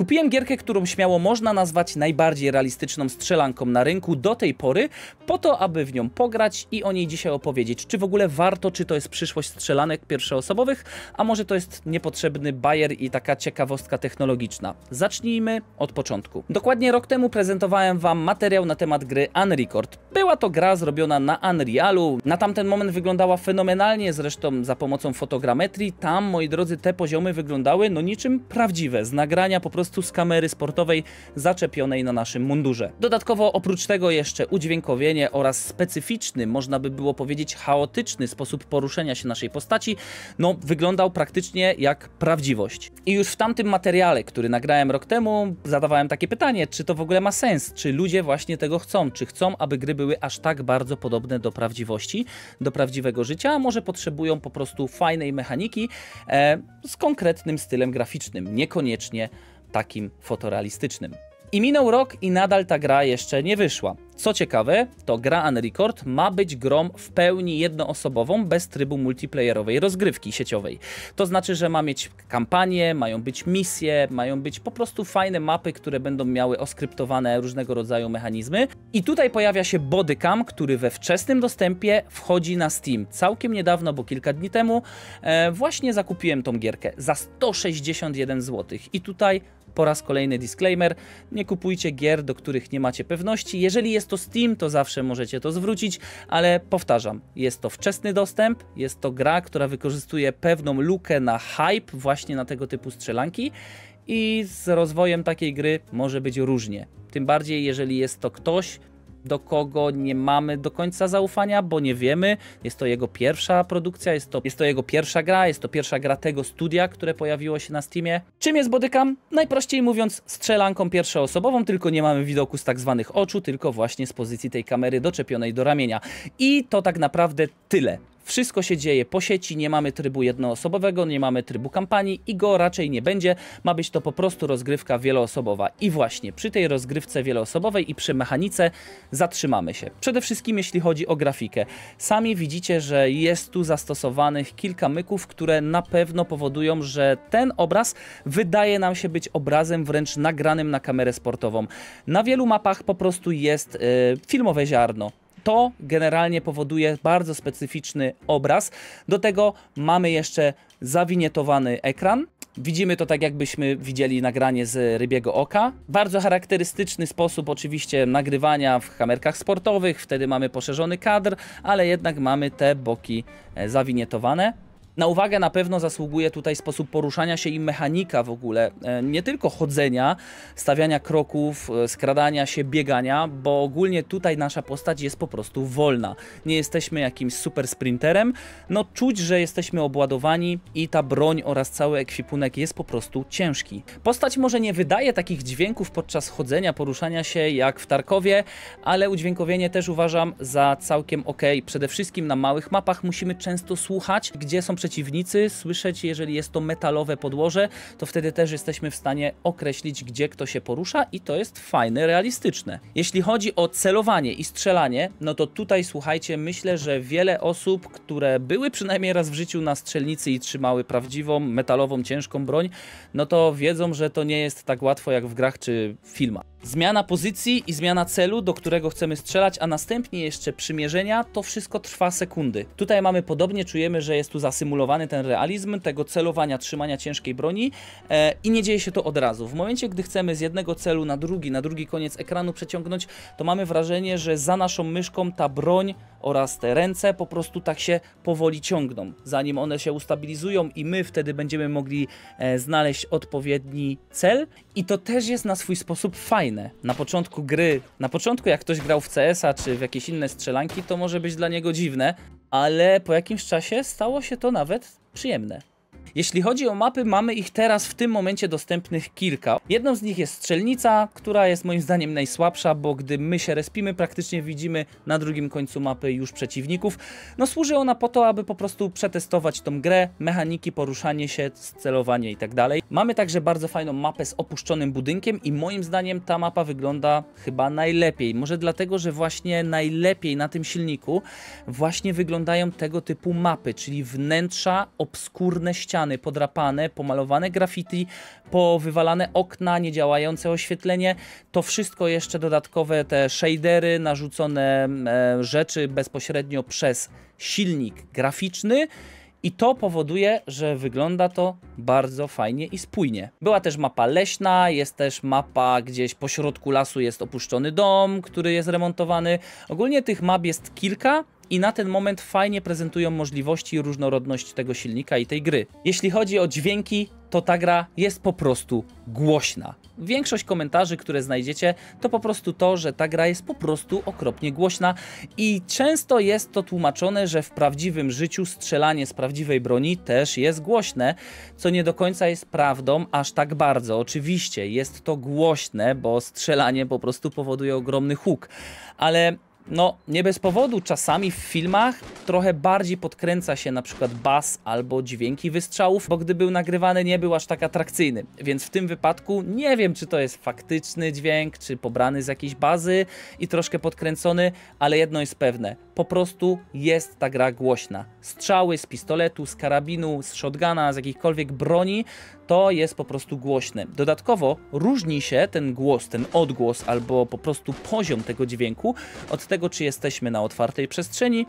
Kupiłem gierkę, którą śmiało można nazwać najbardziej realistyczną strzelanką na rynku do tej pory, po to, aby w nią pograć i o niej dzisiaj opowiedzieć. Czy w ogóle warto, czy to jest przyszłość strzelanek pierwszoosobowych, a może to jest niepotrzebny bajer i taka ciekawostka technologiczna. Zacznijmy od początku. Dokładnie rok temu prezentowałem Wam materiał na temat gry Unrecord. Była to gra zrobiona na Unrealu, na tamten moment wyglądała fenomenalnie, zresztą za pomocą fotogrametrii. Tam, moi drodzy, te poziomy wyglądały no niczym prawdziwe, z nagrania po prostu prostu z kamery sportowej zaczepionej na naszym mundurze. Dodatkowo oprócz tego jeszcze udźwiękowienie oraz specyficzny, można by było powiedzieć chaotyczny sposób poruszenia się naszej postaci, no wyglądał praktycznie jak prawdziwość. I już w tamtym materiale, który nagrałem rok temu, zadawałem takie pytanie, czy to w ogóle ma sens, czy ludzie właśnie tego chcą, czy chcą, aby gry były aż tak bardzo podobne do prawdziwości, do prawdziwego życia, a może potrzebują po prostu fajnej mechaniki e, z konkretnym stylem graficznym, niekoniecznie takim fotorealistycznym. I minął rok i nadal ta gra jeszcze nie wyszła. Co ciekawe, to gra Unrecord ma być grom w pełni jednoosobową, bez trybu multiplayerowej rozgrywki sieciowej. To znaczy, że ma mieć kampanię, mają być misje, mają być po prostu fajne mapy, które będą miały oskryptowane różnego rodzaju mechanizmy. I tutaj pojawia się Bodycam, który we wczesnym dostępie wchodzi na Steam. Całkiem niedawno, bo kilka dni temu, e, właśnie zakupiłem tą gierkę za 161 zł. I tutaj po raz kolejny disclaimer, nie kupujcie gier, do których nie macie pewności. Jeżeli jest to Steam, to zawsze możecie to zwrócić, ale powtarzam, jest to wczesny dostęp, jest to gra, która wykorzystuje pewną lukę na hype właśnie na tego typu strzelanki i z rozwojem takiej gry może być różnie. Tym bardziej, jeżeli jest to ktoś, do kogo nie mamy do końca zaufania, bo nie wiemy. Jest to jego pierwsza produkcja, jest to, jest to jego pierwsza gra, jest to pierwsza gra tego studia, które pojawiło się na Steamie. Czym jest Bodykam? Najprościej mówiąc, strzelanką pierwszoosobową, tylko nie mamy widoku z tak zwanych oczu, tylko właśnie z pozycji tej kamery doczepionej do ramienia. I to tak naprawdę tyle. Wszystko się dzieje po sieci, nie mamy trybu jednoosobowego, nie mamy trybu kampanii i go raczej nie będzie. Ma być to po prostu rozgrywka wieloosobowa. I właśnie przy tej rozgrywce wieloosobowej i przy mechanice zatrzymamy się. Przede wszystkim jeśli chodzi o grafikę. Sami widzicie, że jest tu zastosowanych kilka myków, które na pewno powodują, że ten obraz wydaje nam się być obrazem wręcz nagranym na kamerę sportową. Na wielu mapach po prostu jest yy, filmowe ziarno to generalnie powoduje bardzo specyficzny obraz. Do tego mamy jeszcze zawinietowany ekran. Widzimy to tak, jakbyśmy widzieli nagranie z rybiego oka. Bardzo charakterystyczny sposób oczywiście nagrywania w kamerkach sportowych, wtedy mamy poszerzony kadr, ale jednak mamy te boki e, zawinietowane. Na uwagę na pewno zasługuje tutaj sposób poruszania się i mechanika w ogóle, e, nie tylko chodzenia, stawiania kroków, e, skradania się, biegania, bo ogólnie tutaj nasza postać jest po prostu wolna. Nie jesteśmy jakimś super sprinterem, no czuć, że jesteśmy obładowani i ta broń oraz cały ekwipunek jest po prostu ciężki. Postać może nie wydaje takich dźwięków podczas chodzenia, poruszania się jak w Tarkowie, ale udźwiękowienie też uważam za całkiem ok. Przede wszystkim na małych mapach musimy często słuchać, gdzie są przeciwnicy, słyszeć, jeżeli jest to metalowe podłoże, to wtedy też jesteśmy w stanie określić, gdzie kto się porusza i to jest fajne, realistyczne. Jeśli chodzi o celowanie i strzelanie, no to tutaj słuchajcie, myślę, że wiele osób, które były przynajmniej raz w życiu na strzelnicy i trzymały prawdziwą, metalową, ciężką broń, no to wiedzą, że to nie jest tak łatwo jak w grach czy filmach. Zmiana pozycji i zmiana celu, do którego chcemy strzelać, a następnie jeszcze przymierzenia, to wszystko trwa sekundy. Tutaj mamy podobnie, czujemy, że jest tu zasymulowany ten realizm tego celowania, trzymania ciężkiej broni e, i nie dzieje się to od razu. W momencie, gdy chcemy z jednego celu na drugi, na drugi koniec ekranu przeciągnąć, to mamy wrażenie, że za naszą myszką ta broń oraz te ręce po prostu tak się powoli ciągną. Zanim one się ustabilizują i my wtedy będziemy mogli e, znaleźć odpowiedni cel i to też jest na swój sposób fajne fajne. Na początku gry, na początku jak ktoś grał w CS-a czy w jakieś inne strzelanki, to może być dla niego dziwne, ale po jakimś czasie stało się to nawet przyjemne. Jeśli chodzi o mapy, mamy ich teraz w tym momencie dostępnych kilka. Jedną z nich jest strzelnica, która jest moim zdaniem najsłabsza, bo gdy my się respimy, praktycznie widzimy na drugim końcu mapy już przeciwników. No służy ona po to, aby po prostu przetestować tą grę, mechaniki, poruszanie się, celowanie itd. Tak mamy także bardzo fajną mapę z opuszczonym budynkiem i moim zdaniem ta mapa wygląda chyba najlepiej. Może dlatego, że właśnie najlepiej na tym silniku właśnie wyglądają tego typu mapy, czyli wnętrza, obskurne ściany ściany podrapane, pomalowane graffiti, powywalane okna, niedziałające oświetlenie. To wszystko jeszcze dodatkowe te shadery, narzucone mm, e, rzeczy bezpośrednio przez silnik graficzny. I to powoduje, że wygląda to bardzo fajnie i spójnie. Była też mapa leśna, jest też mapa gdzieś po środku lasu jest opuszczony dom, który jest remontowany. Ogólnie tych map jest kilka, i na ten moment fajnie prezentują możliwości i różnorodność tego silnika i tej gry. Jeśli chodzi o dźwięki, to ta gra jest po prostu głośna. Większość komentarzy, które znajdziecie, to po prostu to, że ta gra jest po prostu okropnie głośna i często jest to tłumaczone, że w prawdziwym życiu strzelanie z prawdziwej broni też jest głośne, co nie do końca jest prawdą aż tak bardzo. Oczywiście jest to głośne, bo strzelanie po prostu powoduje ogromny huk, ale no nie bez powodu czasami w filmach trochę bardziej podkręca się na przykład bas albo dźwięki wystrzałów, bo gdy był nagrywany nie był aż tak atrakcyjny. Więc w tym wypadku nie wiem czy to jest faktyczny dźwięk, czy pobrany z jakiejś bazy i troszkę podkręcony, ale jedno jest pewne, po prostu jest ta gra głośna. Strzały z pistoletu, z karabinu, z shotguna, z jakichkolwiek broni, to jest po prostu głośne. Dodatkowo różni się ten głos, ten odgłos albo po prostu poziom tego dźwięku od tego tego, czy jesteśmy na otwartej przestrzeni,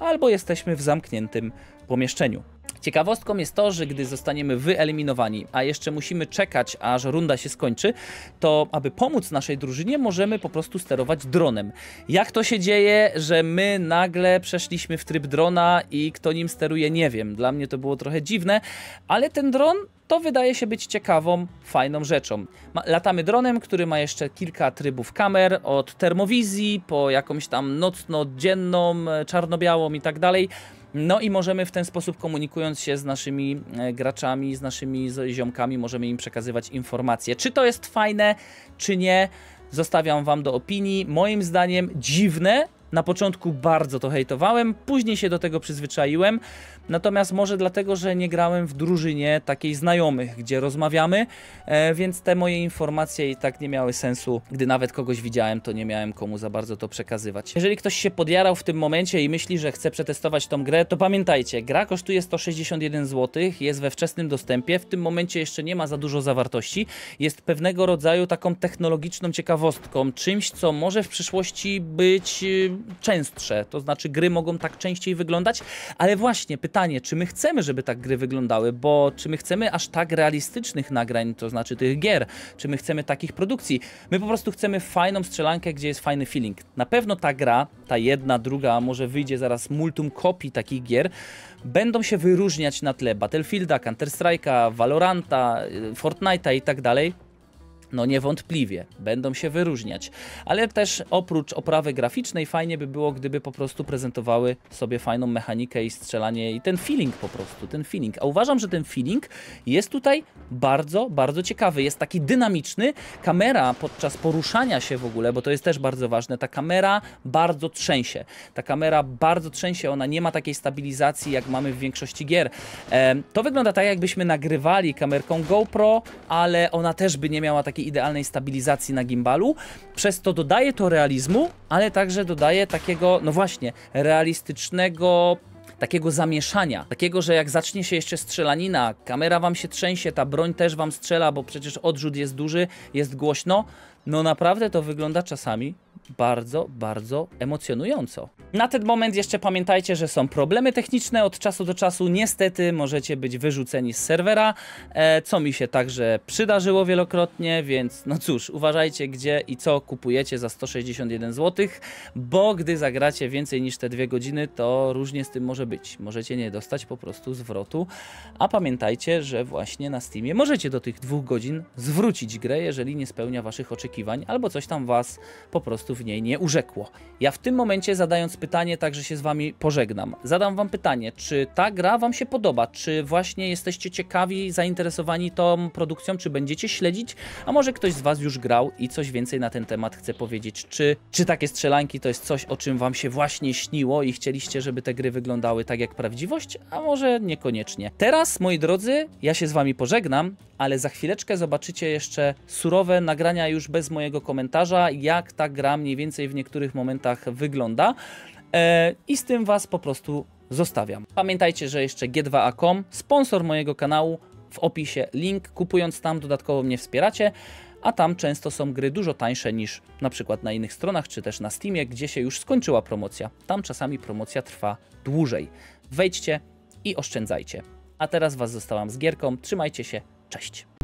albo jesteśmy w zamkniętym pomieszczeniu. Ciekawostką jest to, że gdy zostaniemy wyeliminowani, a jeszcze musimy czekać, aż runda się skończy, to aby pomóc naszej drużynie, możemy po prostu sterować dronem. Jak to się dzieje, że my nagle przeszliśmy w tryb drona i kto nim steruje, nie wiem. Dla mnie to było trochę dziwne, ale ten dron to wydaje się być ciekawą, fajną rzeczą. Latamy dronem, który ma jeszcze kilka trybów kamer, od termowizji po jakąś tam nocno-dzienną, e, czarno-białą i tak dalej. No i możemy w ten sposób komunikując się z naszymi e, graczami, z naszymi ziomkami, możemy im przekazywać informacje. Czy to jest fajne, czy nie, zostawiam Wam do opinii. Moim zdaniem dziwne, na początku bardzo to hejtowałem, później się do tego przyzwyczaiłem, natomiast może dlatego, że nie grałem w drużynie takiej znajomych, gdzie rozmawiamy, e, więc te moje informacje i tak nie miały sensu. Gdy nawet kogoś widziałem, to nie miałem komu za bardzo to przekazywać. Jeżeli ktoś się podjarał w tym momencie i myśli, że chce przetestować tą grę, to pamiętajcie, gra kosztuje 161 zł, jest we wczesnym dostępie, w tym momencie jeszcze nie ma za dużo zawartości, jest pewnego rodzaju taką technologiczną ciekawostką, czymś, co może w przyszłości być y, częstsze, to znaczy gry mogą tak częściej wyglądać, ale właśnie pytanie, czy my chcemy, żeby tak gry wyglądały, bo czy my chcemy aż tak realistycznych nagrań, to znaczy tych gier, czy my chcemy takich produkcji? My po prostu chcemy fajną strzelankę, gdzie jest fajny feeling. Na pewno ta gra, ta jedna, druga, może wyjdzie zaraz multum kopii takich gier, będą się wyróżniać na tle Battlefielda, Counter-Strike'a, Valoranta, y, Fortnite'a i tak dalej no niewątpliwie będą się wyróżniać. Ale też oprócz oprawy graficznej fajnie by było, gdyby po prostu prezentowały sobie fajną mechanikę i strzelanie i ten feeling po prostu, ten feeling. A uważam, że ten feeling jest tutaj bardzo, bardzo ciekawy. Jest taki dynamiczny. Kamera podczas poruszania się w ogóle, bo to jest też bardzo ważne, ta kamera bardzo trzęsie. Ta kamera bardzo trzęsie, ona nie ma takiej stabilizacji, jak mamy w większości gier. to wygląda tak, jakbyśmy nagrywali kamerką GoPro, ale ona też by nie miała takiej takiej idealnej stabilizacji na gimbalu, przez to dodaje to realizmu, ale także dodaje takiego, no właśnie, realistycznego takiego zamieszania, takiego, że jak zacznie się jeszcze strzelanina, kamera wam się trzęsie, ta broń też wam strzela, bo przecież odrzut jest duży, jest głośno, no naprawdę to wygląda czasami bardzo, bardzo emocjonująco. Na ten moment jeszcze pamiętajcie, że są problemy techniczne od czasu do czasu. Niestety możecie być wyrzuceni z serwera, e, co mi się także przydarzyło wielokrotnie, więc no cóż, uważajcie gdzie i co kupujecie za 161 zł, bo gdy zagracie więcej niż te dwie godziny, to różnie z tym może być. Możecie nie dostać po prostu zwrotu, a pamiętajcie, że właśnie na Steamie możecie do tych dwóch godzin zwrócić grę, jeżeli nie spełnia waszych oczekiwań albo coś tam was po prostu w niej nie urzekło. Ja w tym momencie, zadając pytanie, także się z wami pożegnam. Zadam wam pytanie, czy ta gra wam się podoba? Czy właśnie jesteście ciekawi, zainteresowani tą produkcją? Czy będziecie śledzić? A może ktoś z was już grał i coś więcej na ten temat chce powiedzieć? Czy, czy takie strzelanki to jest coś, o czym wam się właśnie śniło i chcieliście, żeby te gry wyglądały tak jak prawdziwość? A może niekoniecznie. Teraz, moi drodzy, ja się z wami pożegnam, ale za chwileczkę zobaczycie jeszcze surowe nagrania już bez mojego komentarza, jak ta gra mnie mniej więcej w niektórych momentach wygląda. E, I z tym Was po prostu zostawiam. Pamiętajcie, że jeszcze G2A.com, sponsor mojego kanału, w opisie link. Kupując tam dodatkowo mnie wspieracie, a tam często są gry dużo tańsze niż na przykład na innych stronach czy też na Steamie, gdzie się już skończyła promocja. Tam czasami promocja trwa dłużej. Wejdźcie i oszczędzajcie. A teraz Was zostałam z gierką. Trzymajcie się. Cześć.